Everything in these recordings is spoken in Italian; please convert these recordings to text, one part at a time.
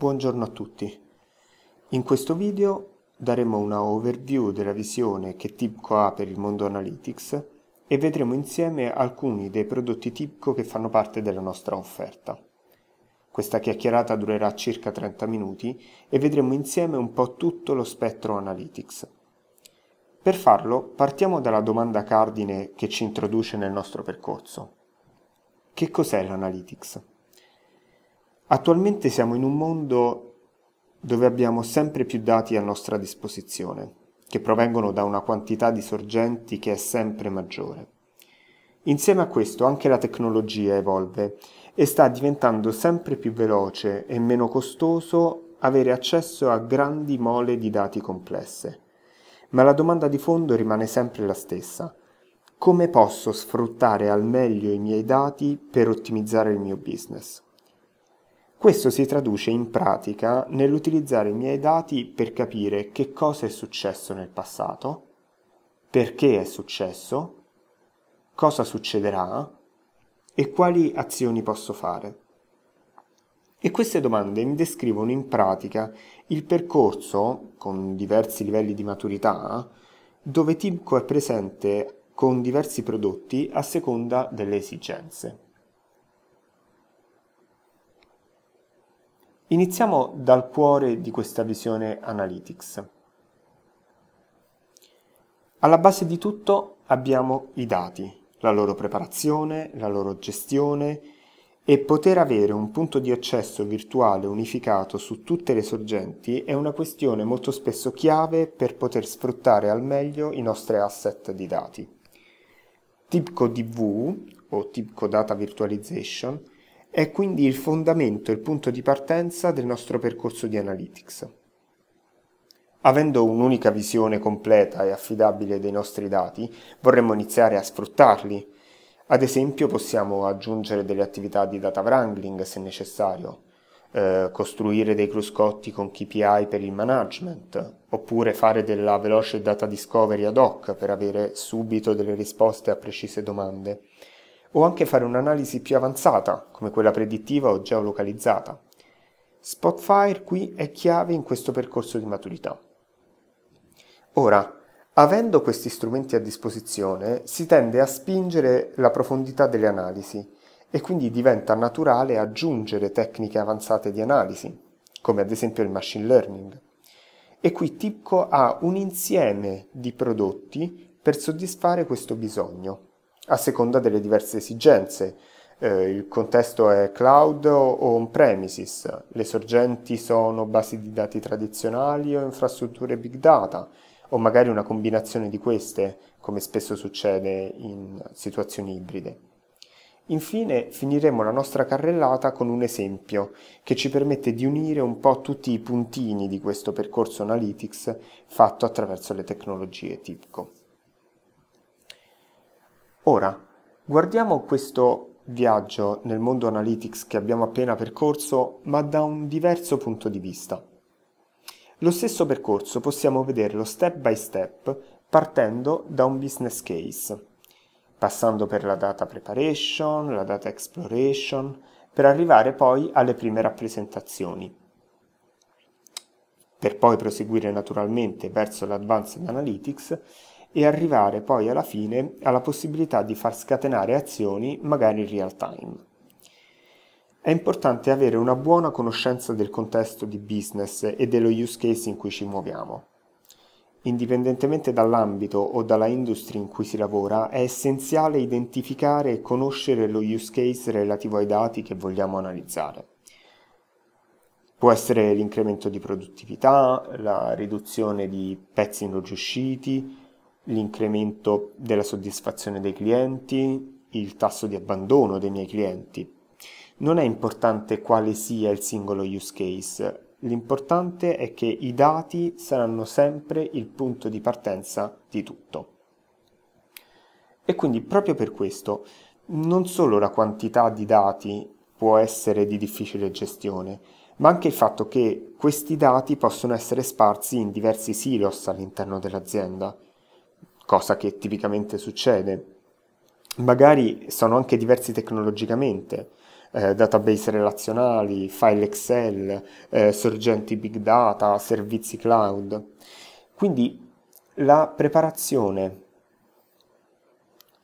Buongiorno a tutti. In questo video daremo una overview della visione che TIPCO ha per il mondo Analytics e vedremo insieme alcuni dei prodotti TIPCO che fanno parte della nostra offerta. Questa chiacchierata durerà circa 30 minuti e vedremo insieme un po' tutto lo spettro Analytics. Per farlo partiamo dalla domanda cardine che ci introduce nel nostro percorso. Che cos'è l'Analytics? Attualmente siamo in un mondo dove abbiamo sempre più dati a nostra disposizione, che provengono da una quantità di sorgenti che è sempre maggiore. Insieme a questo anche la tecnologia evolve e sta diventando sempre più veloce e meno costoso avere accesso a grandi mole di dati complesse. Ma la domanda di fondo rimane sempre la stessa. Come posso sfruttare al meglio i miei dati per ottimizzare il mio business? Questo si traduce in pratica nell'utilizzare i miei dati per capire che cosa è successo nel passato, perché è successo, cosa succederà e quali azioni posso fare. E queste domande mi descrivono in pratica il percorso, con diversi livelli di maturità, dove Timco è presente con diversi prodotti a seconda delle esigenze. Iniziamo dal cuore di questa visione Analytics. Alla base di tutto abbiamo i dati, la loro preparazione, la loro gestione e poter avere un punto di accesso virtuale unificato su tutte le sorgenti è una questione molto spesso chiave per poter sfruttare al meglio i nostri asset di dati. TIPCO DV o TIPCO Data Virtualization è quindi il fondamento, il punto di partenza del nostro percorso di analytics. Avendo un'unica visione completa e affidabile dei nostri dati, vorremmo iniziare a sfruttarli. Ad esempio possiamo aggiungere delle attività di data wrangling se necessario, eh, costruire dei cruscotti con KPI per il management, oppure fare della veloce data discovery ad hoc per avere subito delle risposte a precise domande o anche fare un'analisi più avanzata, come quella predittiva o geolocalizzata. Spotfire qui è chiave in questo percorso di maturità. Ora, avendo questi strumenti a disposizione, si tende a spingere la profondità delle analisi e quindi diventa naturale aggiungere tecniche avanzate di analisi, come ad esempio il machine learning. E qui TIPCO ha un insieme di prodotti per soddisfare questo bisogno a seconda delle diverse esigenze. Eh, il contesto è cloud o on-premises, le sorgenti sono basi di dati tradizionali o infrastrutture big data, o magari una combinazione di queste, come spesso succede in situazioni ibride. Infine finiremo la nostra carrellata con un esempio che ci permette di unire un po' tutti i puntini di questo percorso Analytics fatto attraverso le tecnologie TIPCO. Ora, guardiamo questo viaggio nel mondo analytics che abbiamo appena percorso, ma da un diverso punto di vista. Lo stesso percorso possiamo vederlo step by step partendo da un business case, passando per la data preparation, la data exploration, per arrivare poi alle prime rappresentazioni, per poi proseguire naturalmente verso l'advanced analytics e arrivare poi alla fine alla possibilità di far scatenare azioni magari in real time. È importante avere una buona conoscenza del contesto di business e dello use case in cui ci muoviamo. Indipendentemente dall'ambito o dalla industria in cui si lavora, è essenziale identificare e conoscere lo use case relativo ai dati che vogliamo analizzare. Può essere l'incremento di produttività, la riduzione di pezzi non riusciti, l'incremento della soddisfazione dei clienti, il tasso di abbandono dei miei clienti. Non è importante quale sia il singolo use case, l'importante è che i dati saranno sempre il punto di partenza di tutto. E quindi proprio per questo, non solo la quantità di dati può essere di difficile gestione, ma anche il fatto che questi dati possono essere sparsi in diversi silos all'interno dell'azienda cosa che tipicamente succede. Magari sono anche diversi tecnologicamente, eh, database relazionali, file Excel, eh, sorgenti big data, servizi cloud. Quindi la preparazione,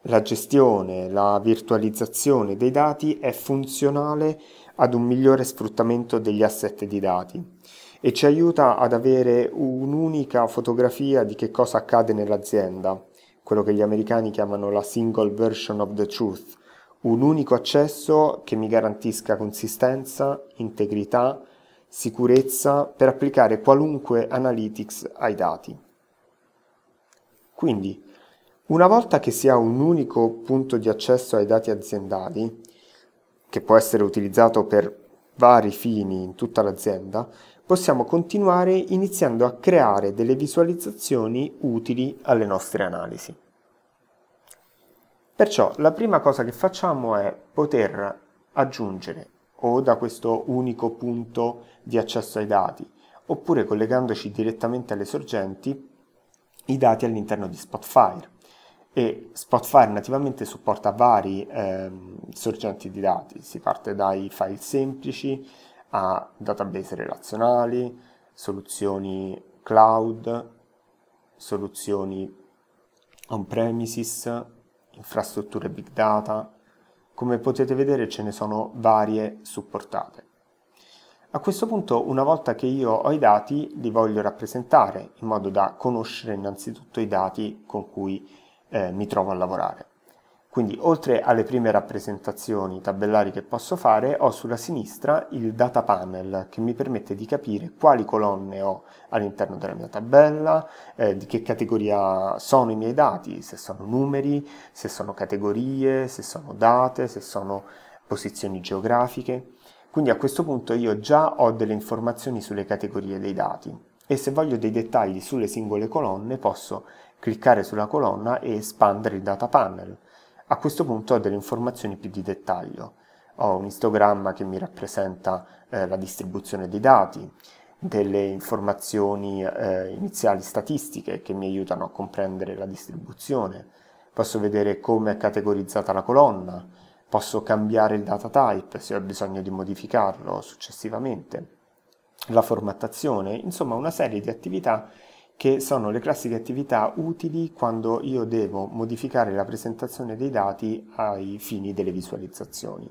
la gestione, la virtualizzazione dei dati è funzionale ad un migliore sfruttamento degli asset di dati e ci aiuta ad avere un'unica fotografia di che cosa accade nell'azienda, quello che gli americani chiamano la single version of the truth, un unico accesso che mi garantisca consistenza, integrità, sicurezza per applicare qualunque analytics ai dati. Quindi, una volta che si ha un unico punto di accesso ai dati aziendali, che può essere utilizzato per vari fini in tutta l'azienda, possiamo continuare iniziando a creare delle visualizzazioni utili alle nostre analisi. Perciò la prima cosa che facciamo è poter aggiungere o da questo unico punto di accesso ai dati oppure collegandoci direttamente alle sorgenti i dati all'interno di Spotfire e Spotfire nativamente supporta vari ehm, sorgenti di dati, si parte dai file semplici a database relazionali, soluzioni cloud, soluzioni on-premises, infrastrutture big data. Come potete vedere ce ne sono varie supportate. A questo punto, una volta che io ho i dati, li voglio rappresentare in modo da conoscere innanzitutto i dati con cui eh, mi trovo a lavorare. Quindi oltre alle prime rappresentazioni tabellari che posso fare, ho sulla sinistra il data panel che mi permette di capire quali colonne ho all'interno della mia tabella, eh, di che categoria sono i miei dati, se sono numeri, se sono categorie, se sono date, se sono posizioni geografiche. Quindi a questo punto io già ho delle informazioni sulle categorie dei dati e se voglio dei dettagli sulle singole colonne posso cliccare sulla colonna e espandere il data panel a questo punto ho delle informazioni più di dettaglio. Ho un istogramma che mi rappresenta eh, la distribuzione dei dati, delle informazioni eh, iniziali statistiche che mi aiutano a comprendere la distribuzione. Posso vedere come è categorizzata la colonna, posso cambiare il data type se ho bisogno di modificarlo successivamente, la formattazione, insomma una serie di attività che sono le classiche attività utili quando io devo modificare la presentazione dei dati ai fini delle visualizzazioni.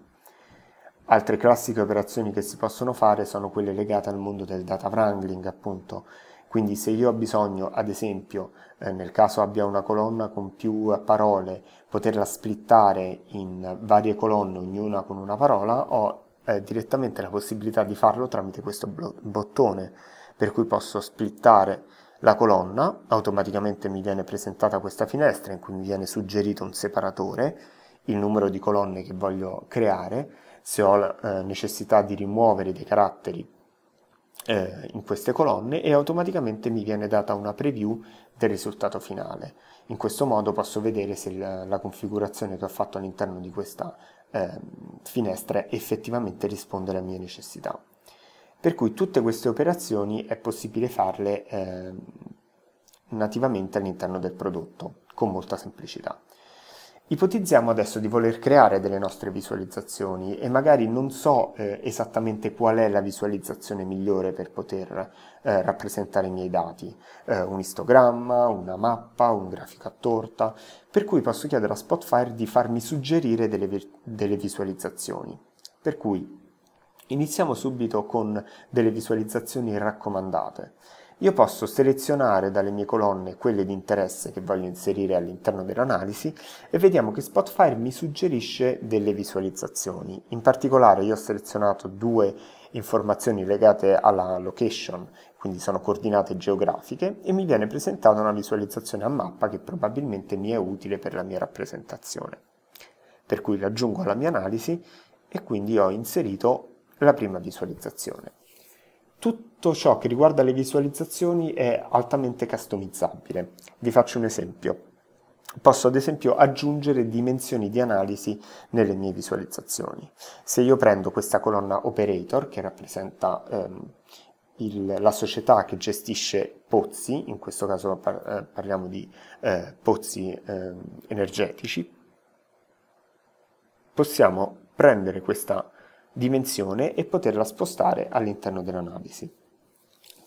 Altre classiche operazioni che si possono fare sono quelle legate al mondo del data wrangling, appunto. Quindi se io ho bisogno, ad esempio, eh, nel caso abbia una colonna con più parole, poterla splittare in varie colonne, ognuna con una parola, ho eh, direttamente la possibilità di farlo tramite questo bottone, per cui posso splittare la colonna, automaticamente mi viene presentata questa finestra in cui mi viene suggerito un separatore, il numero di colonne che voglio creare, se ho eh, necessità di rimuovere dei caratteri eh, in queste colonne e automaticamente mi viene data una preview del risultato finale. In questo modo posso vedere se la, la configurazione che ho fatto all'interno di questa eh, finestra effettivamente risponde alle mie necessità. Per cui tutte queste operazioni è possibile farle eh, nativamente all'interno del prodotto, con molta semplicità. Ipotizziamo adesso di voler creare delle nostre visualizzazioni e magari non so eh, esattamente qual è la visualizzazione migliore per poter eh, rappresentare i miei dati, eh, un istogramma, una mappa, un grafico a torta, per cui posso chiedere a Spotfire di farmi suggerire delle, delle visualizzazioni. Per cui Iniziamo subito con delle visualizzazioni raccomandate. Io posso selezionare dalle mie colonne quelle di interesse che voglio inserire all'interno dell'analisi e vediamo che Spotify mi suggerisce delle visualizzazioni. In particolare io ho selezionato due informazioni legate alla location, quindi sono coordinate geografiche, e mi viene presentata una visualizzazione a mappa che probabilmente mi è utile per la mia rappresentazione. Per cui l'aggiungo alla mia analisi e quindi ho inserito la prima visualizzazione. Tutto ciò che riguarda le visualizzazioni è altamente customizzabile. Vi faccio un esempio. Posso ad esempio aggiungere dimensioni di analisi nelle mie visualizzazioni. Se io prendo questa colonna operator che rappresenta ehm, il, la società che gestisce pozzi, in questo caso par, eh, parliamo di eh, pozzi eh, energetici, possiamo prendere questa colonna dimensione e poterla spostare all'interno dell'analisi.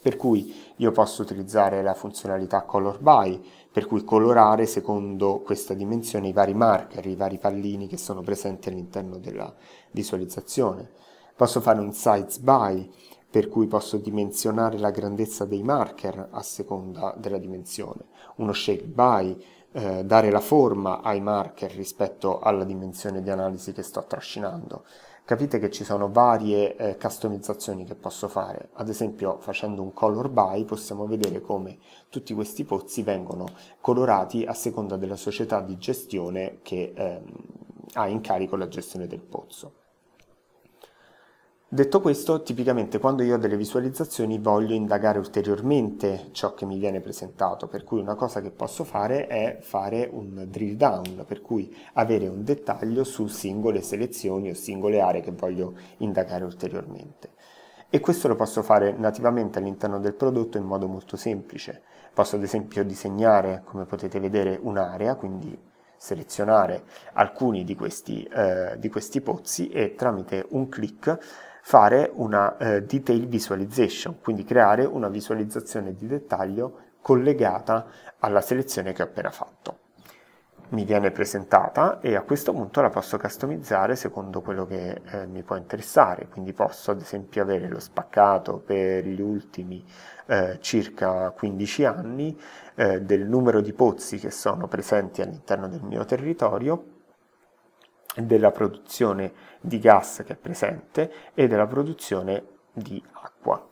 Per cui io posso utilizzare la funzionalità color by, per cui colorare secondo questa dimensione i vari marker, i vari pallini che sono presenti all'interno della visualizzazione. Posso fare un size by, per cui posso dimensionare la grandezza dei marker a seconda della dimensione. Uno shape by, eh, dare la forma ai marker rispetto alla dimensione di analisi che sto trascinando capite che ci sono varie eh, customizzazioni che posso fare. Ad esempio facendo un color by possiamo vedere come tutti questi pozzi vengono colorati a seconda della società di gestione che eh, ha in carico la gestione del pozzo. Detto questo, tipicamente quando io ho delle visualizzazioni voglio indagare ulteriormente ciò che mi viene presentato, per cui una cosa che posso fare è fare un drill down, per cui avere un dettaglio su singole selezioni o singole aree che voglio indagare ulteriormente. E questo lo posso fare nativamente all'interno del prodotto in modo molto semplice. Posso ad esempio disegnare, come potete vedere, un'area, quindi selezionare alcuni di questi, eh, di questi pozzi e tramite un clic fare una eh, detail visualization, quindi creare una visualizzazione di dettaglio collegata alla selezione che ho appena fatto. Mi viene presentata e a questo punto la posso customizzare secondo quello che eh, mi può interessare, quindi posso ad esempio avere lo spaccato per gli ultimi eh, circa 15 anni eh, del numero di pozzi che sono presenti all'interno del mio territorio, della produzione di gas che è presente e della produzione di acqua.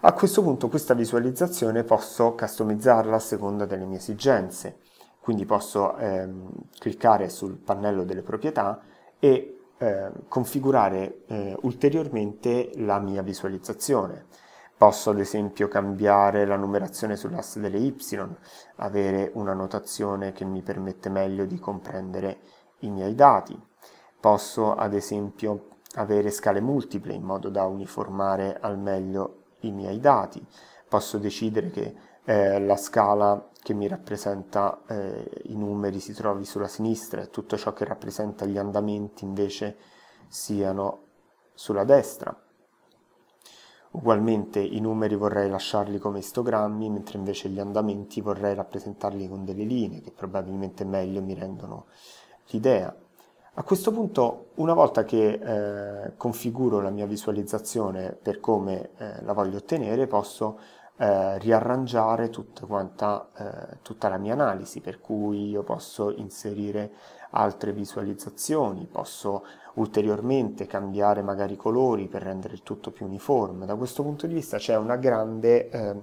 A questo punto questa visualizzazione posso customizzarla a seconda delle mie esigenze, quindi posso ehm, cliccare sul pannello delle proprietà e eh, configurare eh, ulteriormente la mia visualizzazione. Posso ad esempio cambiare la numerazione sull'asse delle y, avere una notazione che mi permette meglio di comprendere i miei dati. Posso ad esempio avere scale multiple in modo da uniformare al meglio i miei dati. Posso decidere che eh, la scala che mi rappresenta eh, i numeri si trovi sulla sinistra e tutto ciò che rappresenta gli andamenti invece siano sulla destra. Ugualmente i numeri vorrei lasciarli come istogrammi, mentre invece gli andamenti vorrei rappresentarli con delle linee che probabilmente meglio mi rendono l'idea. A questo punto, una volta che eh, configuro la mia visualizzazione per come eh, la voglio ottenere, posso eh, riarrangiare tutta, quanta, eh, tutta la mia analisi, per cui io posso inserire altre visualizzazioni, posso ulteriormente cambiare magari i colori per rendere il tutto più uniforme. Da questo punto di vista c'è una grande ehm,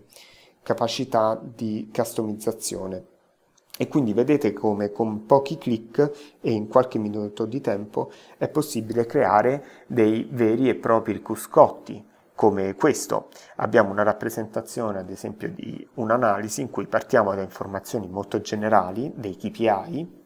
capacità di customizzazione. E quindi vedete come con pochi clic e in qualche minuto di tempo è possibile creare dei veri e propri cruscotti come questo. Abbiamo una rappresentazione ad esempio di un'analisi in cui partiamo da informazioni molto generali, dei KPI,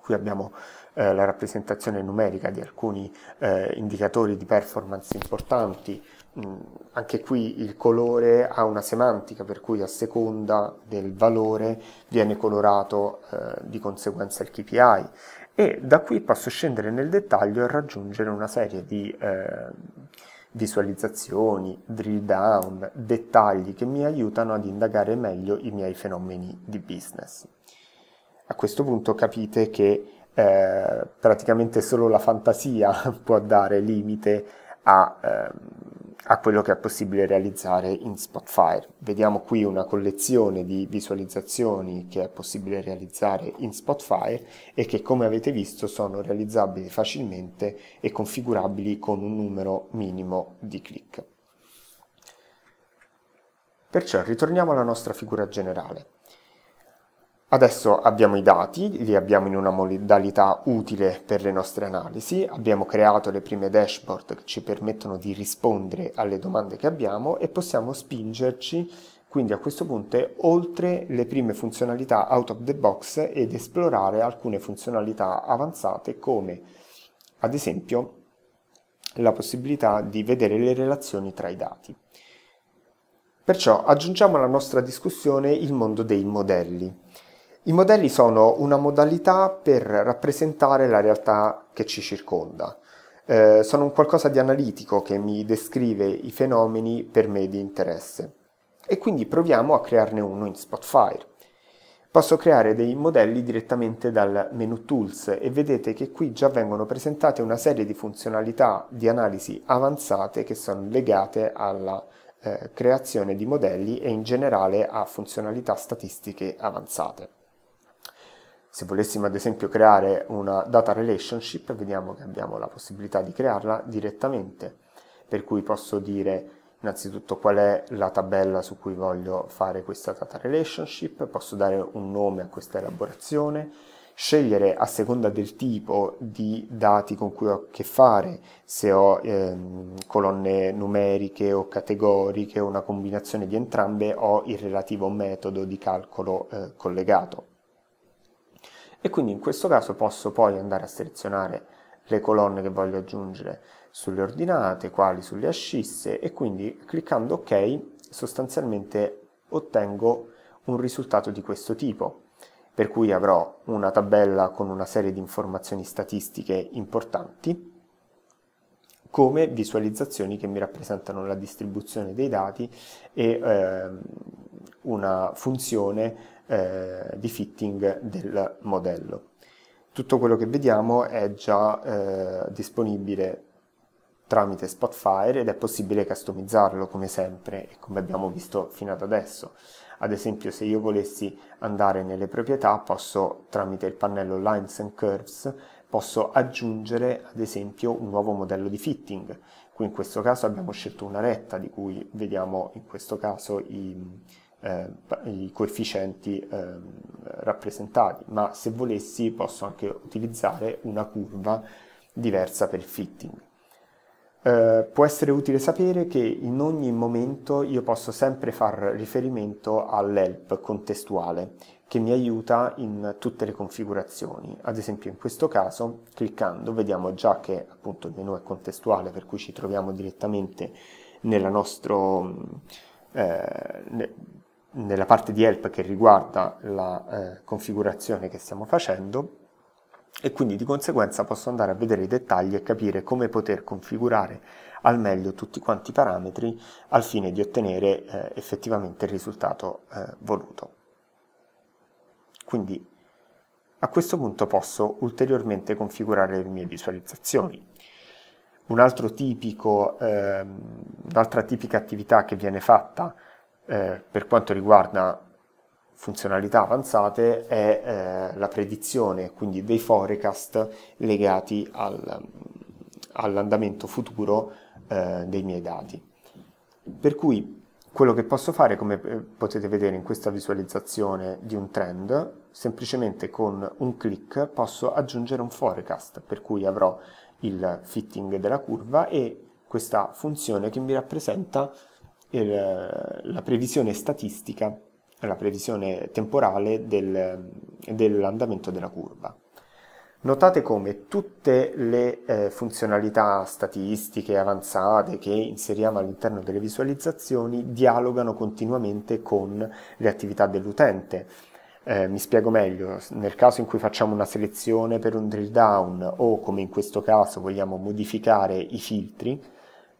qui abbiamo eh, la rappresentazione numerica di alcuni eh, indicatori di performance importanti Mm, anche qui il colore ha una semantica per cui a seconda del valore viene colorato eh, di conseguenza il KPI e da qui posso scendere nel dettaglio e raggiungere una serie di eh, visualizzazioni, drill down, dettagli che mi aiutano ad indagare meglio i miei fenomeni di business. A questo punto capite che eh, praticamente solo la fantasia può dare limite a ehm, a quello che è possibile realizzare in Spotfire. Vediamo qui una collezione di visualizzazioni che è possibile realizzare in Spotfire e che come avete visto sono realizzabili facilmente e configurabili con un numero minimo di click. Perciò ritorniamo alla nostra figura generale. Adesso abbiamo i dati, li abbiamo in una modalità utile per le nostre analisi, abbiamo creato le prime dashboard che ci permettono di rispondere alle domande che abbiamo e possiamo spingerci quindi a questo punto oltre le prime funzionalità out of the box ed esplorare alcune funzionalità avanzate come ad esempio la possibilità di vedere le relazioni tra i dati. Perciò aggiungiamo alla nostra discussione il mondo dei modelli. I modelli sono una modalità per rappresentare la realtà che ci circonda. Eh, sono un qualcosa di analitico che mi descrive i fenomeni per me di interesse. E quindi proviamo a crearne uno in Spotfire. Posso creare dei modelli direttamente dal menu Tools e vedete che qui già vengono presentate una serie di funzionalità di analisi avanzate che sono legate alla eh, creazione di modelli e in generale a funzionalità statistiche avanzate. Se volessimo ad esempio creare una data relationship, vediamo che abbiamo la possibilità di crearla direttamente, per cui posso dire innanzitutto qual è la tabella su cui voglio fare questa data relationship, posso dare un nome a questa elaborazione, scegliere a seconda del tipo di dati con cui ho a che fare, se ho ehm, colonne numeriche o categoriche o una combinazione di entrambe, ho il relativo metodo di calcolo eh, collegato e quindi in questo caso posso poi andare a selezionare le colonne che voglio aggiungere sulle ordinate, quali sulle ascisse e quindi cliccando ok sostanzialmente ottengo un risultato di questo tipo per cui avrò una tabella con una serie di informazioni statistiche importanti come visualizzazioni che mi rappresentano la distribuzione dei dati e eh, una funzione eh, di fitting del modello. Tutto quello che vediamo è già eh, disponibile tramite Spotfire ed è possibile customizzarlo come sempre e come abbiamo visto fino ad adesso. Ad esempio se io volessi andare nelle proprietà posso tramite il pannello Lines and Curves posso aggiungere ad esempio un nuovo modello di fitting. Qui in questo caso abbiamo scelto una retta di cui vediamo in questo caso i, eh, i coefficienti eh, rappresentati, ma se volessi posso anche utilizzare una curva diversa per il fitting. Eh, può essere utile sapere che in ogni momento io posso sempre far riferimento all'help contestuale che mi aiuta in tutte le configurazioni. Ad esempio in questo caso cliccando vediamo già che appunto il menu è contestuale per cui ci troviamo direttamente nella nostro, mm, eh, nella parte di help che riguarda la eh, configurazione che stiamo facendo e quindi di conseguenza posso andare a vedere i dettagli e capire come poter configurare al meglio tutti quanti i parametri al fine di ottenere eh, effettivamente il risultato eh, voluto. Quindi a questo punto posso ulteriormente configurare le mie visualizzazioni. Un tipico, eh, un'altra tipica attività che viene fatta eh, per quanto riguarda funzionalità avanzate è eh, la predizione, quindi dei forecast legati al, all'andamento futuro eh, dei miei dati. Per cui quello che posso fare, come eh, potete vedere in questa visualizzazione di un trend, semplicemente con un clic posso aggiungere un forecast, per cui avrò il fitting della curva e questa funzione che mi rappresenta il, la previsione statistica, la previsione temporale del, dell'andamento della curva. Notate come tutte le eh, funzionalità statistiche avanzate che inseriamo all'interno delle visualizzazioni dialogano continuamente con le attività dell'utente. Eh, mi spiego meglio, nel caso in cui facciamo una selezione per un drill down o come in questo caso vogliamo modificare i filtri,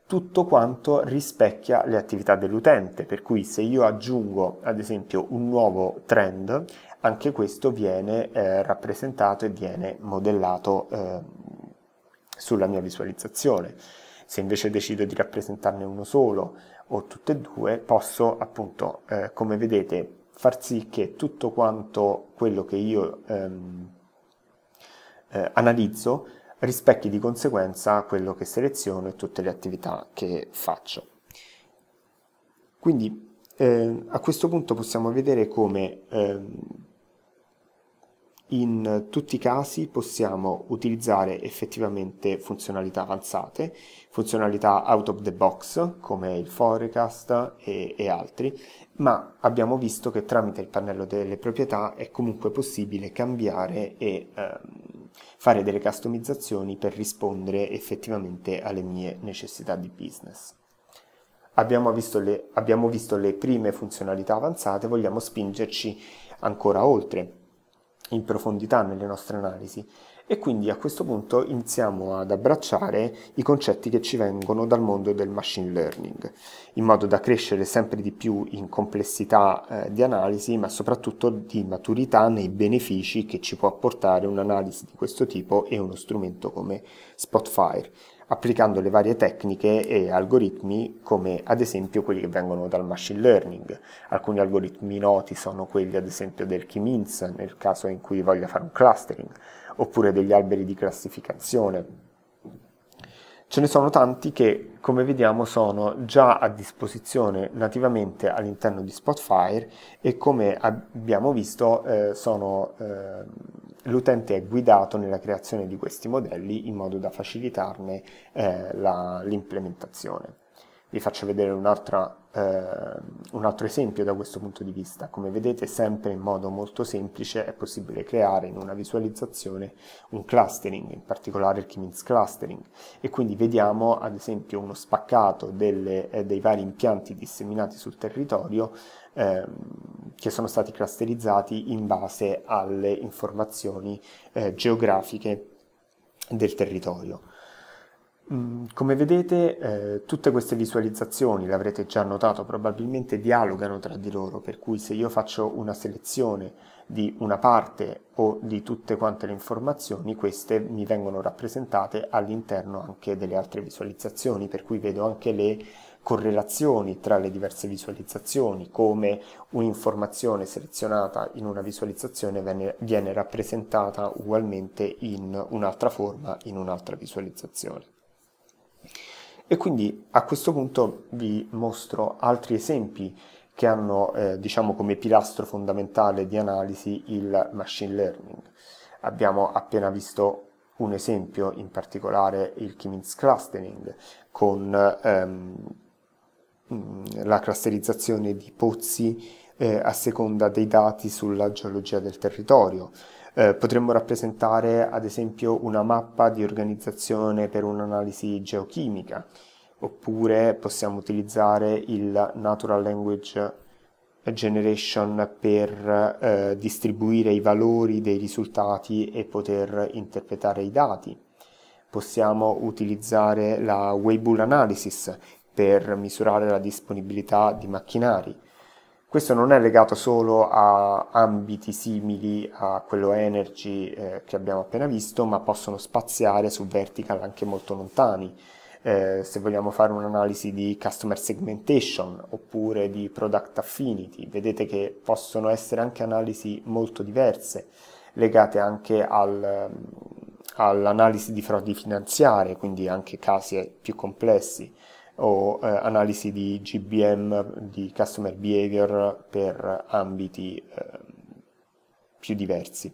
tutto quanto rispecchia le attività dell'utente, per cui se io aggiungo ad esempio un nuovo trend, anche questo viene eh, rappresentato e viene modellato eh, sulla mia visualizzazione. Se invece decido di rappresentarne uno solo o tutte e due, posso appunto, eh, come vedete, far sì che tutto quanto quello che io ehm, eh, analizzo rispecchi di conseguenza quello che seleziono e tutte le attività che faccio. Quindi eh, a questo punto possiamo vedere come eh, in tutti i casi possiamo utilizzare effettivamente funzionalità avanzate, funzionalità out of the box come il forecast e, e, altri, ma abbiamo visto che tramite il pannello delle proprietà è comunque possibile cambiare e eh, fare delle customizzazioni per rispondere effettivamente alle mie necessità di business. Abbiamo visto, le, abbiamo visto le prime funzionalità avanzate, vogliamo spingerci ancora oltre in profondità nelle nostre analisi e quindi a questo punto iniziamo ad abbracciare i concetti che ci vengono dal mondo del machine learning, in modo da crescere sempre di più in complessità eh, di analisi, ma soprattutto di maturità nei benefici che ci può apportare un'analisi di questo tipo e uno strumento come Spotfire, applicando le varie tecniche e algoritmi come ad esempio quelli che vengono dal machine learning. Alcuni algoritmi noti sono quelli ad esempio del K-means nel caso in cui voglia fare un clustering oppure degli alberi di classificazione. Ce ne sono tanti che, come vediamo, sono già a disposizione nativamente all'interno di Spotfire e come abbiamo visto eh, sono, eh, l'utente è guidato nella creazione di questi modelli in modo da facilitarne eh, la, l'implementazione vi faccio vedere un, eh, un altro esempio da questo punto di vista. Come vedete sempre in modo molto semplice è possibile creare in una visualizzazione un clustering, in particolare il K-means clustering e quindi vediamo ad esempio uno spaccato delle, eh, dei vari impianti disseminati sul territorio ehm, che sono stati clusterizzati in base alle informazioni eh, geografiche del territorio. Mm, come vedete eh, tutte queste visualizzazioni, l'avrete già notato, probabilmente dialogano tra di loro, per cui se io faccio una selezione di una parte o di tutte quante le informazioni, queste mi vengono rappresentate all'interno anche delle altre visualizzazioni, per cui vedo anche le correlazioni tra le diverse visualizzazioni, come un'informazione selezionata in una visualizzazione viene, viene rappresentata ugualmente in un'altra forma, in un'altra visualizzazione. E quindi a questo punto vi mostro altri esempi che hanno eh, diciamo come pilastro fondamentale di analisi il machine learning. Abbiamo appena visto un esempio, in particolare il k clustering, con ehm, la clusterizzazione di pozzi eh, a seconda dei dati sulla geologia del territorio. Eh, potremmo rappresentare ad esempio una mappa di organizzazione per un'analisi geochimica, oppure possiamo utilizzare il Natural Language Generation per eh, distribuire i valori dei risultati e poter interpretare i dati. Possiamo utilizzare la Weibull Analysis per misurare la disponibilità di macchinari questo non è legato solo a ambiti simili a quello energy eh, che abbiamo appena visto, ma possono spaziare su vertical anche molto lontani. Eh, se vogliamo fare un'analisi di customer segmentation oppure di product affinity, vedete che possono essere anche analisi molto diverse, legate anche al, mm, all'analisi di frodi finanziarie, quindi anche casi più complessi o eh, analisi di GBM, di customer behavior per ambiti eh, più diversi.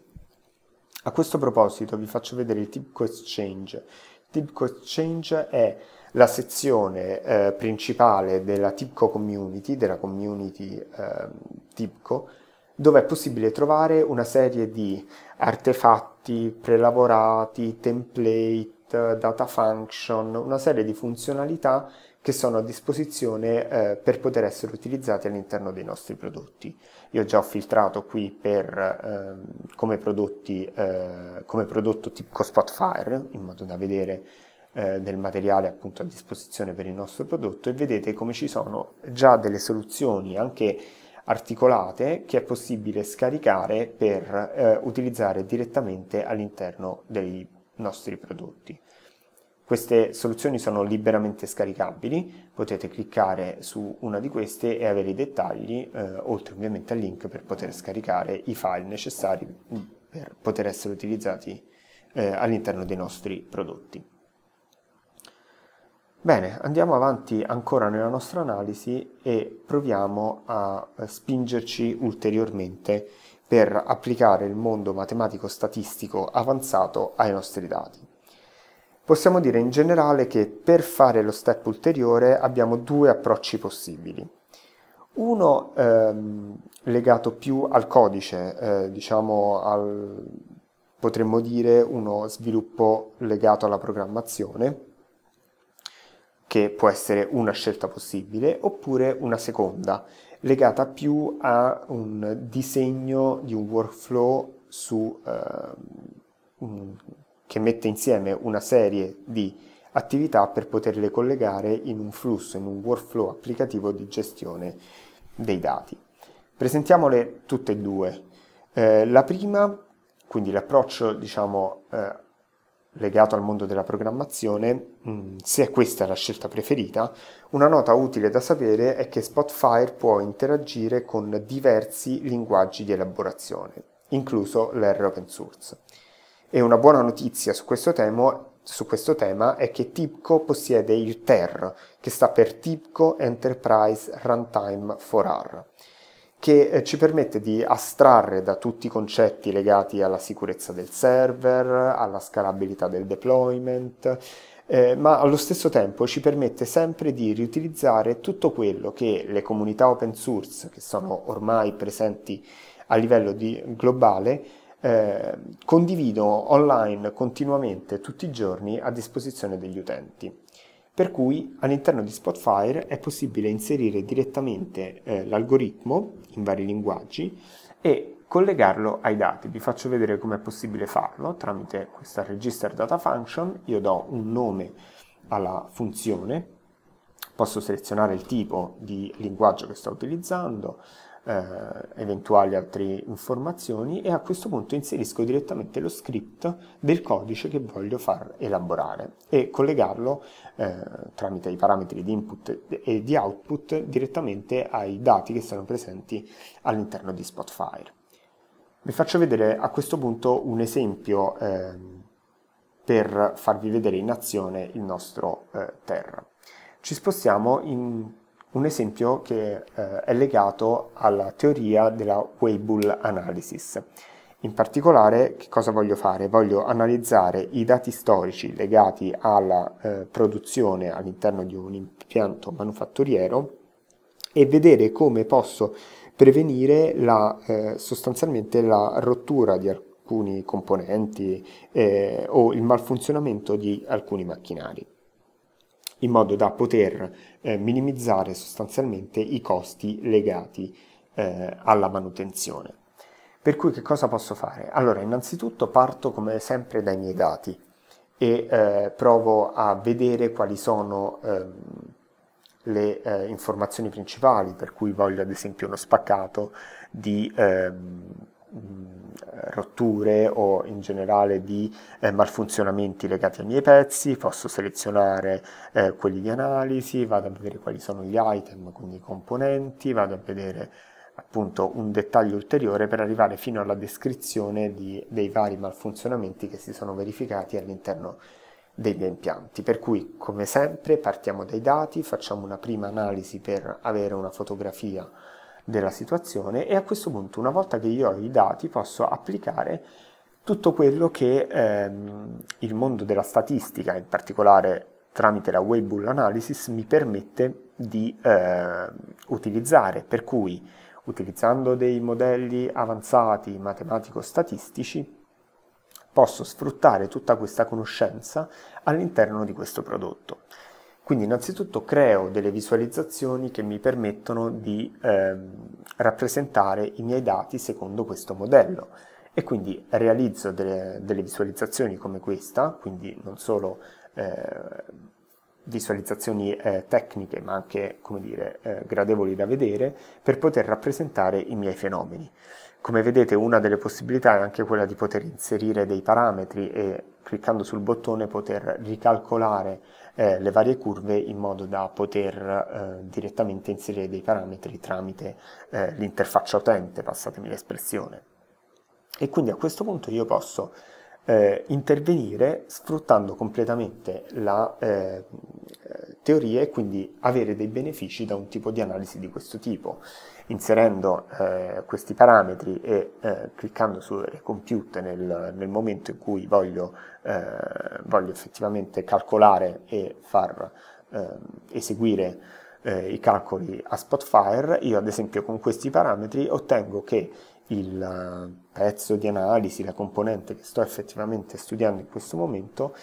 A questo proposito vi faccio vedere il Tipco Exchange. Tipco Exchange è la sezione eh, principale della Tipco Community, della community eh, Tibco, dove è possibile trovare una serie di artefatti prelavorati, template, data function, una serie di funzionalità che sono a disposizione eh, per poter essere utilizzati all'interno dei nostri prodotti. Io già ho filtrato qui per, eh, come, prodotti, eh, come prodotto tipo Spotfire, in modo da vedere eh, del materiale appunto a disposizione per il nostro prodotto e vedete come ci sono già delle soluzioni anche articolate che è possibile scaricare per eh, utilizzare direttamente all'interno dei nostri prodotti. Queste soluzioni sono liberamente scaricabili, potete cliccare su una di queste e avere i dettagli, eh, oltre ovviamente al link per poter scaricare i file necessari per poter essere utilizzati eh, all'interno dei nostri prodotti. Bene, andiamo avanti ancora nella nostra analisi e proviamo a eh, spingerci ulteriormente per applicare il mondo matematico statistico avanzato ai nostri dati possiamo dire in generale che per fare lo step ulteriore abbiamo due approcci possibili. Uno ehm, legato più al codice, eh, diciamo al, potremmo dire uno sviluppo legato alla programmazione, che può essere una scelta possibile, oppure una seconda, legata più a un disegno di un workflow su eh, un che mette insieme una serie di attività per poterle collegare in un flusso, in un workflow applicativo di gestione dei dati. Presentiamole tutte e due. Eh, la prima, quindi l'approccio diciamo, eh, legato al mondo della programmazione, mh, mm, se è questa la scelta preferita, una nota utile da sapere è che Spotfire può interagire con diversi linguaggi di elaborazione, incluso l'R open source. E una buona notizia su questo tema su questo tema è che TIPCO possiede il TER, che sta per TIPCO Enterprise Runtime for R, che eh, ci permette di astrarre da tutti i concetti legati alla sicurezza del server, alla scalabilità del deployment, eh, ma allo stesso tempo ci permette sempre di riutilizzare tutto quello che le comunità open source, che sono ormai presenti a livello di, globale, eh, condivido online continuamente tutti i giorni a disposizione degli utenti. Per cui all'interno di Spotfire è possibile inserire direttamente eh, l'algoritmo in vari linguaggi e collegarlo ai dati. Vi faccio vedere come è possibile farlo tramite questa register data function. Io do un nome alla funzione, posso selezionare il tipo di linguaggio che sto utilizzando, eh, eventuali altre informazioni e a questo punto inserisco direttamente lo script del codice che voglio far elaborare e collegarlo eh, tramite i parametri di input e di output direttamente ai dati che sono presenti all'interno di Spotfire. Vi faccio vedere a questo punto un esempio eh, per farvi vedere in azione il nostro eh, Terra. Ci spostiamo in un esempio che eh, è legato alla teoria della Weibull Analysis. In particolare, che cosa voglio fare? Voglio analizzare i dati storici legati alla eh, produzione all'interno di un impianto manufatturiero e vedere come posso prevenire la, eh, sostanzialmente la rottura di alcuni componenti eh, o il malfunzionamento di alcuni macchinari in modo da poter eh, minimizzare sostanzialmente i costi legati eh, alla manutenzione. Per cui che cosa posso fare? Allora, innanzitutto parto come sempre dai miei dati e eh, provo a vedere quali sono ehm, le eh, informazioni principali, per cui voglio ad esempio uno spaccato di ehm, eh, rotture o in generale di eh, malfunzionamenti legati ai miei pezzi, posso selezionare eh, quelli di analisi, vado a vedere quali sono gli item, quindi i componenti, vado a vedere appunto un dettaglio ulteriore per arrivare fino alla descrizione di, dei vari malfunzionamenti che si sono verificati all'interno dei miei impianti. Per cui, come sempre, partiamo dai dati, facciamo una prima analisi per avere una fotografia della situazione e a questo punto una volta che io ho i dati posso applicare tutto quello che ehm, il mondo della statistica, in particolare tramite la Web Bull Analysis, mi permette di eh, utilizzare, per cui utilizzando dei modelli avanzati matematico-statistici posso sfruttare tutta questa conoscenza all'interno di questo prodotto. Quindi innanzitutto creo delle visualizzazioni che mi permettono di eh, rappresentare i miei dati secondo questo modello e quindi realizzo delle, delle visualizzazioni come questa, quindi non solo eh, visualizzazioni eh, tecniche ma anche come dire, eh, gradevoli da vedere per poter rappresentare i miei fenomeni. Come vedete una delle possibilità è anche quella di poter inserire dei parametri e cliccando sul bottone poter ricalcolare eh, le varie curve in modo da poter eh, direttamente inserire dei parametri tramite eh, l'interfaccia utente, passatemi l'espressione. E quindi a questo punto io posso eh, intervenire sfruttando completamente la eh, teoria e quindi avere dei benefici da un tipo di analisi di questo tipo. Inserendo eh, questi parametri e eh, cliccando su Recompute nel, nel, momento in cui voglio, eh, voglio effettivamente calcolare e far eh, eseguire i calcoli a Spotfire, io ad esempio con questi parametri ottengo che il eh, pezzo di analisi, la componente che sto effettivamente studiando in questo momento,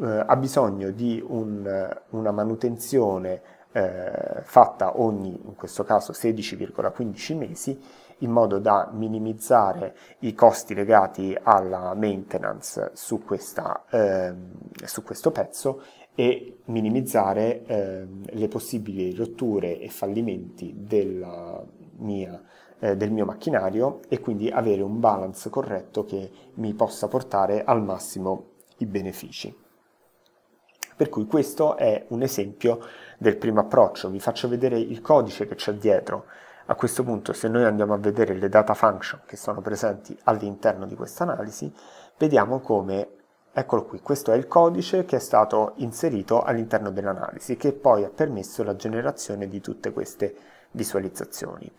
eh, ha bisogno di un, eh, una manutenzione eh, fatta ogni, in questo caso, 16,15 mesi, in modo da minimizzare i costi legati alla maintenance su, questa, eh, su questo pezzo e minimizzare ehm, le possibili rotture e fallimenti della mia eh, del mio macchinario e quindi avere un balance corretto che mi possa portare al massimo i benefici. Per cui questo è un esempio del primo approccio, vi faccio vedere il codice che c'è dietro. A questo punto se noi andiamo a vedere le data function che sono presenti all'interno di questa analisi, vediamo come, eccolo qui, questo è il codice che è stato inserito all'interno dell'analisi che poi ha permesso la generazione di tutte queste visualizzazioni.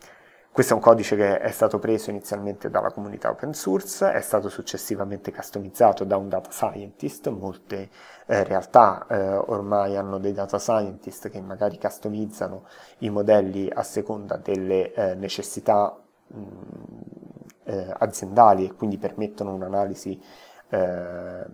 Questo è un codice che è stato preso inizialmente dalla comunità open source, è stato successivamente customizzato da un data scientist, molte eh, realtà eh, ormai hanno dei data scientist che magari customizzano i modelli a seconda delle eh, necessità mh, mm, eh, aziendali e quindi permettono un'analisi eh,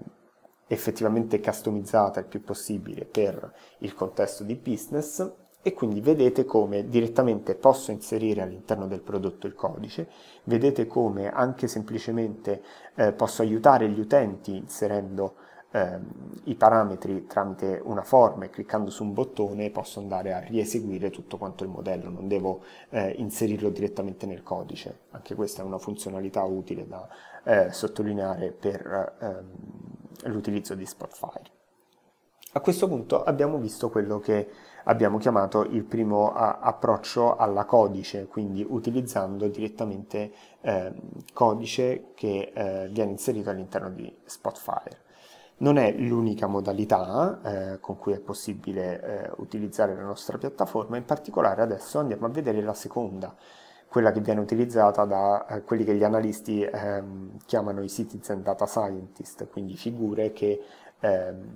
effettivamente customizzata il più possibile per il contesto di business e quindi vedete come direttamente posso inserire all'interno del prodotto il codice, vedete come anche semplicemente eh, posso aiutare gli utenti inserendo eh, i parametri tramite una forma e cliccando su un bottone posso andare a rieseguire tutto quanto il modello, non devo eh, inserirlo direttamente nel codice, anche questa è una funzionalità utile da eh, sottolineare per ehm, l'utilizzo di Spotify. A questo punto abbiamo visto quello che abbiamo chiamato il primo approccio alla codice, quindi utilizzando direttamente eh, codice che eh, viene inserito all'interno di Spotfire. Non è l'unica modalità eh, con cui è possibile eh, utilizzare la nostra piattaforma, in particolare adesso andiamo a vedere la seconda, quella che viene utilizzata da eh, quelli che gli analisti ehm, chiamano i citizen data scientist, quindi figure che ehm,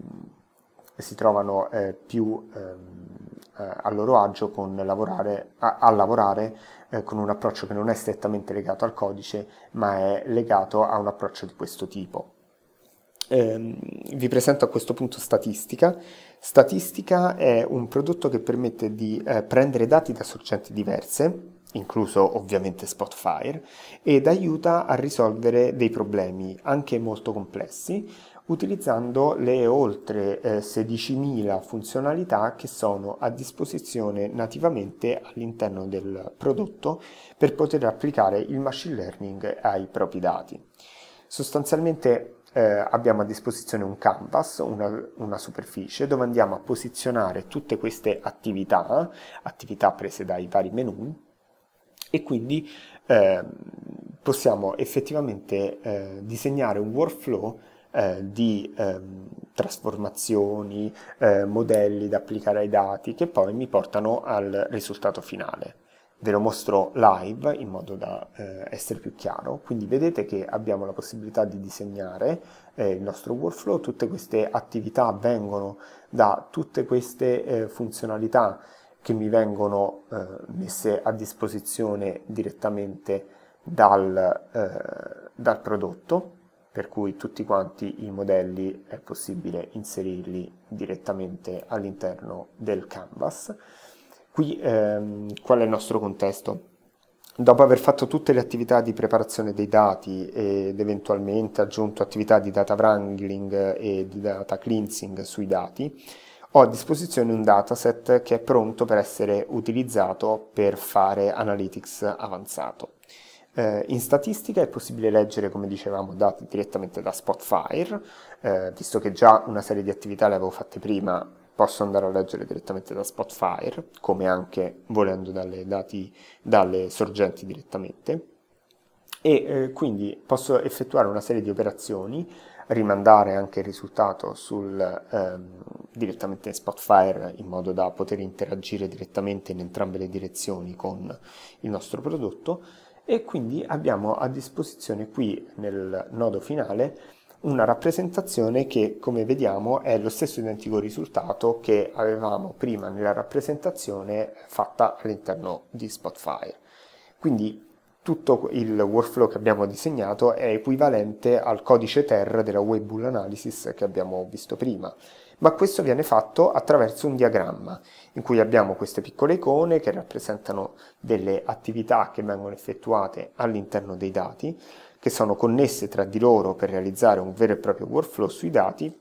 si trovano eh, più ehm, eh, a loro agio lavorare, a, a, lavorare eh, con un approccio che non è strettamente legato al codice, ma è legato a un approccio di questo tipo. Eh, vi presento a questo punto Statistica. Statistica è un prodotto che permette di eh, prendere dati da sorgenti diverse, incluso ovviamente Spotfire, ed aiuta a risolvere dei problemi anche molto complessi utilizzando le oltre eh, 16.000 funzionalità che sono a disposizione nativamente all'interno del prodotto per poter applicare il machine learning ai propri dati. Sostanzialmente eh, abbiamo a disposizione un canvas, una, una, superficie dove andiamo a posizionare tutte queste attività, attività prese dai vari menu e quindi eh, possiamo effettivamente eh, disegnare un workflow eh, di ehm, trasformazioni, eh, modelli da applicare ai dati che poi mi portano al risultato finale. Ve lo mostro live in modo da eh, essere più chiaro, quindi vedete che abbiamo la possibilità di disegnare eh, il nostro workflow, tutte queste attività vengono da tutte queste eh, funzionalità che mi vengono eh, messe a disposizione direttamente dal, dal prodotto per cui tutti quanti i modelli è possibile inserirli direttamente all'interno del canvas. Qui ehm, qual è il nostro contesto? Dopo aver fatto tutte le attività di preparazione dei dati ed eventualmente aggiunto attività di data wrangling e di data cleansing sui dati, ho a disposizione un dataset che è pronto per essere utilizzato per fare analytics avanzato. Eh, in statistica è possibile leggere, come dicevamo, dati direttamente da Spotfire, eh, visto che già una serie di attività le avevo fatte prima, posso andare a leggere direttamente da Spotfire, come anche volendo dalle, dati, dalle sorgenti direttamente. E eh, quindi posso effettuare una serie di operazioni, rimandare anche il risultato sul, ehm, direttamente in Spotfire in modo da poter interagire direttamente in entrambe le direzioni con il nostro prodotto e quindi abbiamo a disposizione qui nel nodo finale una rappresentazione che come vediamo è lo stesso identico risultato che avevamo prima nella rappresentazione fatta all'interno di Spotfire. Quindi tutto il workflow che abbiamo disegnato è equivalente al codice TER della Web Bull Analysis che abbiamo visto prima, ma questo viene fatto attraverso un diagramma in cui abbiamo queste piccole icone che rappresentano delle attività che vengono effettuate all'interno dei dati, che sono connesse tra di loro per realizzare un vero e proprio workflow sui dati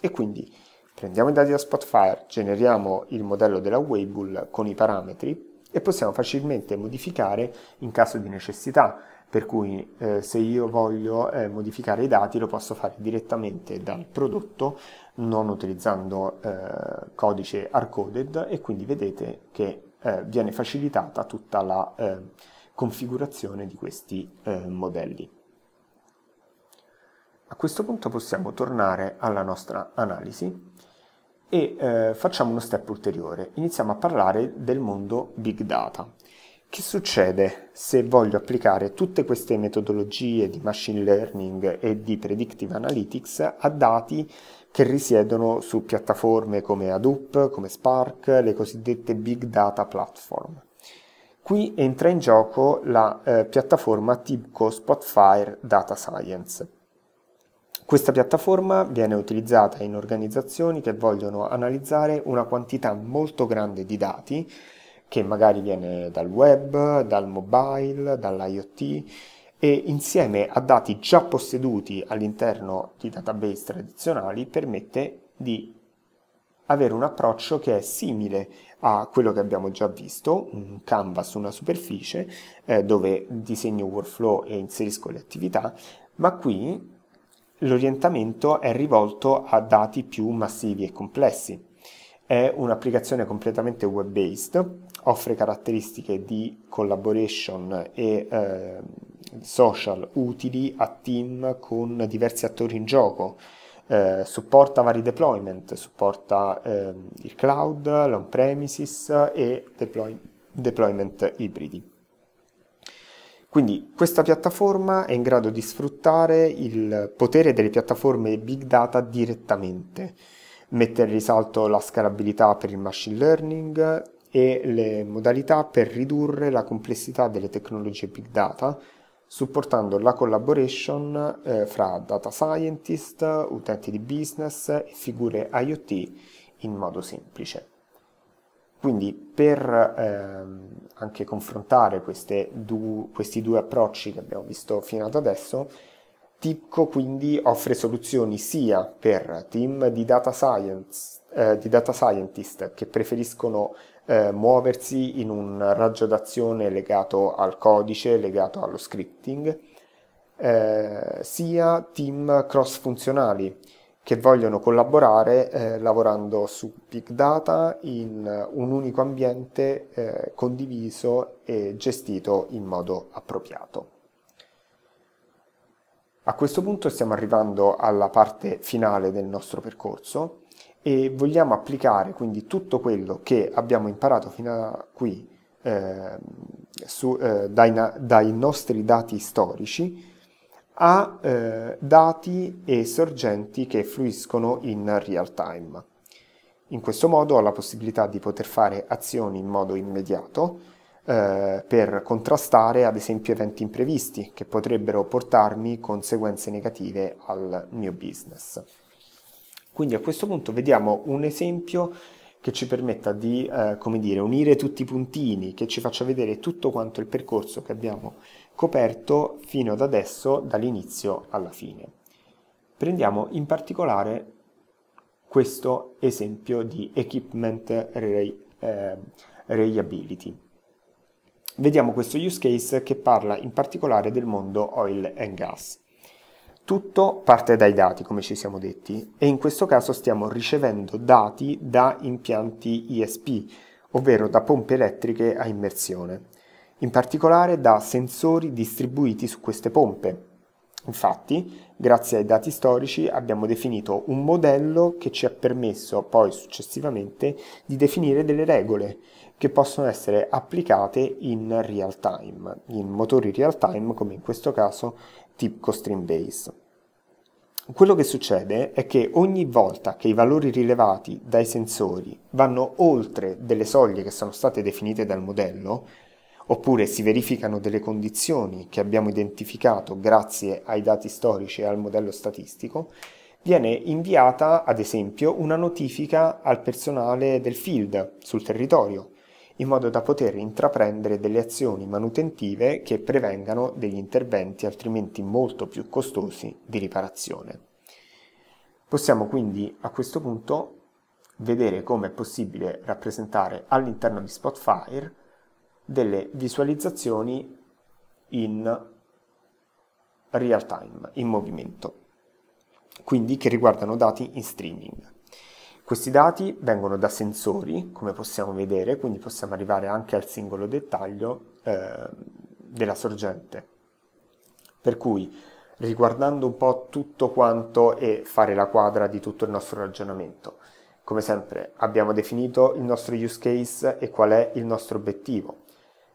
e quindi prendiamo i dati da Spotfire, generiamo il modello della Weibull con i parametri e possiamo facilmente modificare in caso di necessità, per cui eh, se io voglio eh, modificare i dati lo posso fare direttamente dal prodotto non utilizzando eh, codice hardcoded e quindi vedete che eh, viene facilitata tutta la eh, configurazione di questi eh, modelli. A questo punto possiamo tornare alla nostra analisi e eh, facciamo uno step ulteriore, iniziamo a parlare del mondo big data. Che succede se voglio applicare tutte queste metodologie di machine learning e di predictive analytics a dati che risiedono su piattaforme come Hadoop, come Spark, le cosiddette big data platform? Qui entra in gioco la eh, piattaforma TIBCO Spotfire Data Science questa piattaforma viene utilizzata in organizzazioni che vogliono analizzare una quantità molto grande di dati che magari viene dal web, dal mobile, dall'IoT e insieme a dati già posseduti all'interno di database tradizionali permette di avere un approccio che è simile a quello che abbiamo già visto, un canvas, su una superficie eh, dove disegno workflow e inserisco le attività, ma qui l'orientamento è rivolto a dati più massivi e complessi. È un'applicazione completamente web-based, offre caratteristiche di collaboration e eh, social utili a team con diversi attori in gioco, eh, supporta vari deployment, supporta eh, il cloud, l'on-premises e deploy- deployment ibridi. Quindi questa piattaforma è in grado di sfruttare il potere delle piattaforme big data direttamente, mette in risalto la scalabilità per il machine learning e le modalità per ridurre la complessità delle tecnologie big data, supportando la collaboration eh, fra data scientist, utenti di business e figure IoT in modo semplice. Quindi per ehm, anche confrontare du, questi due approcci che abbiamo visto fino ad adesso, TIPCO quindi offre soluzioni sia per team di data, science, eh, di data scientist che preferiscono eh, muoversi in un raggio d'azione legato al codice, legato allo scripting, eh, sia team cross funzionali che vogliono collaborare eh, lavorando su big data in un unico ambiente eh, condiviso e gestito in modo appropriato. A questo punto stiamo arrivando alla parte finale del nostro percorso e vogliamo applicare quindi tutto quello che abbiamo imparato fino a qui ehm, eh, su, dai, dai nostri dati storici a eh, dati e sorgenti che fluiscono in real time. In questo modo ho la possibilità di poter fare azioni in modo immediato eh, per contrastare ad esempio eventi imprevisti che potrebbero portarmi conseguenze negative al mio business. Quindi a questo punto vediamo un esempio che ci permetta di eh, dire, unire tutti i puntini, che ci faccia vedere tutto quanto il percorso che abbiamo coperto fino ad adesso dall'inizio alla fine. Prendiamo in particolare questo esempio di equipment re, eh, Vediamo questo use case che parla in particolare del mondo oil and gas. Tutto parte dai dati, come ci siamo detti, e in questo caso stiamo ricevendo dati da impianti ISP, ovvero da pompe elettriche a immersione in particolare da sensori distribuiti su queste pompe. Infatti, grazie ai dati storici abbiamo definito un modello che ci ha permesso poi successivamente di definire delle regole che possono essere applicate in real time, in motori real time come in questo caso tipo Tipco base. Quello che succede è che ogni volta che i valori rilevati dai sensori vanno oltre delle soglie che sono state definite dal modello, oppure si verificano delle condizioni che abbiamo identificato grazie ai dati storici e al modello statistico, viene inviata ad esempio una notifica al personale del field sul territorio, in modo da poter intraprendere delle azioni manutentive che prevengano degli interventi altrimenti molto più costosi di riparazione. Possiamo quindi a questo punto vedere come è possibile rappresentare all'interno di Spotfire delle visualizzazioni in real time, in movimento, quindi che riguardano dati in streaming. Questi dati vengono da sensori, come possiamo vedere, quindi possiamo arrivare anche al singolo dettaglio eh, della sorgente. Per cui, riguardando un po' tutto quanto e fare la quadra di tutto il nostro ragionamento, come sempre abbiamo definito il nostro use case e qual è il nostro obiettivo.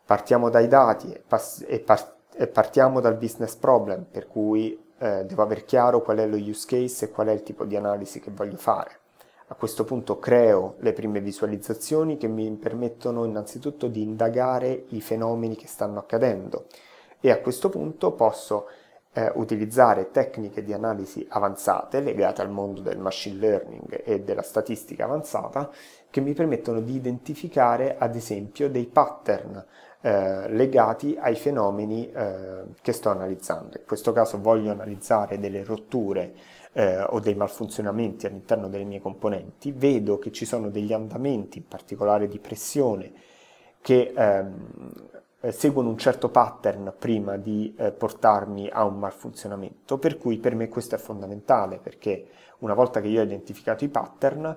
Partiamo dai dati e, e, par e partiamo dal business problem, per cui eh, devo aver chiaro qual è lo use case e qual è il tipo di analisi che voglio fare. A questo punto creo le prime visualizzazioni che mi permettono innanzitutto di indagare i fenomeni che stanno accadendo e a questo punto posso eh, utilizzare tecniche di analisi avanzate legate al mondo del machine learning e della statistica avanzata che mi permettono di identificare ad esempio dei pattern eh, legati ai fenomeni eh, che sto analizzando. In questo caso voglio analizzare delle rotture eh, o dei malfunzionamenti all'interno delle mie componenti, vedo che ci sono degli andamenti, in particolare di pressione, che ehm, eh, seguono un certo pattern prima di eh, portarmi a un malfunzionamento, per cui per me questo è fondamentale perché una volta che io ho identificato i pattern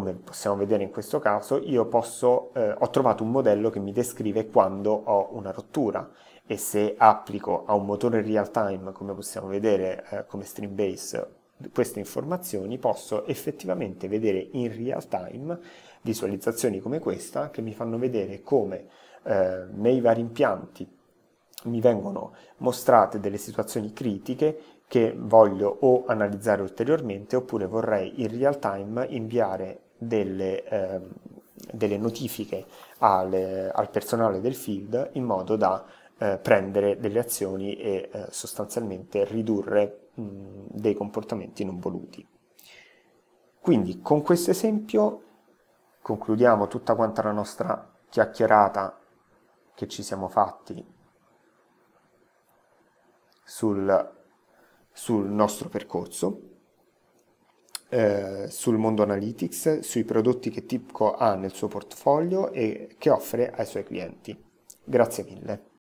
come possiamo vedere in questo caso, io posso, eh, ho trovato un modello che mi descrive quando ho una rottura e se applico a un motore real time, come possiamo vedere eh, come Streambase, queste informazioni, posso effettivamente vedere in real time visualizzazioni come questa che mi fanno vedere come eh, nei vari impianti mi vengono mostrate delle situazioni critiche che voglio o analizzare ulteriormente oppure vorrei in real time inviare delle, eh, delle notifiche al, al personale del field in modo da eh, prendere delle azioni e eh, sostanzialmente ridurre mh, dei comportamenti non voluti. Quindi con questo esempio concludiamo tutta quanta la nostra chiacchierata che ci siamo fatti sul sul nostro percorso, eh, sul mondo analytics, sui prodotti che Tipco ha nel suo portfolio e che offre ai suoi clienti. Grazie mille.